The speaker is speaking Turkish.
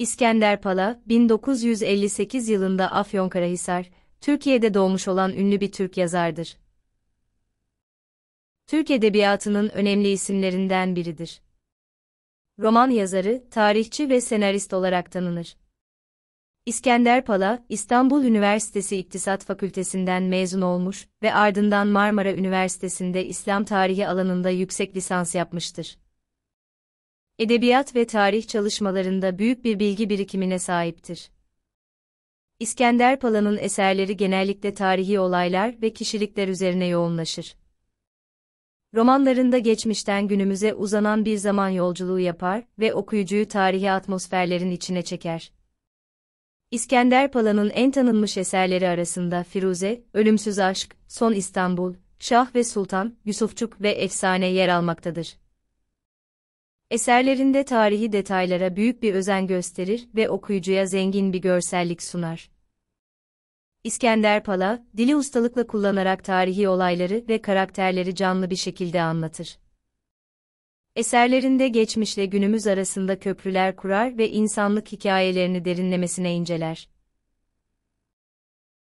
İskender Pala, 1958 yılında Afyonkarahisar, Türkiye'de doğmuş olan ünlü bir Türk yazardır. Türk edebiyatının önemli isimlerinden biridir. Roman yazarı, tarihçi ve senarist olarak tanınır. İskender Pala, İstanbul Üniversitesi İktisat Fakültesinden mezun olmuş ve ardından Marmara Üniversitesi'nde İslam tarihi alanında yüksek lisans yapmıştır edebiyat ve tarih çalışmalarında büyük bir bilgi birikimine sahiptir. İskender Pala'nın eserleri genellikle tarihi olaylar ve kişilikler üzerine yoğunlaşır. Romanlarında geçmişten günümüze uzanan bir zaman yolculuğu yapar ve okuyucuyu tarihi atmosferlerin içine çeker. İskender Pala'nın en tanınmış eserleri arasında Firuze, Ölümsüz Aşk, Son İstanbul, Şah ve Sultan, Yusufçuk ve Efsane yer almaktadır. Eserlerinde tarihi detaylara büyük bir özen gösterir ve okuyucuya zengin bir görsellik sunar. İskender Pala, dili ustalıkla kullanarak tarihi olayları ve karakterleri canlı bir şekilde anlatır. Eserlerinde geçmişle günümüz arasında köprüler kurar ve insanlık hikayelerini derinlemesine inceler.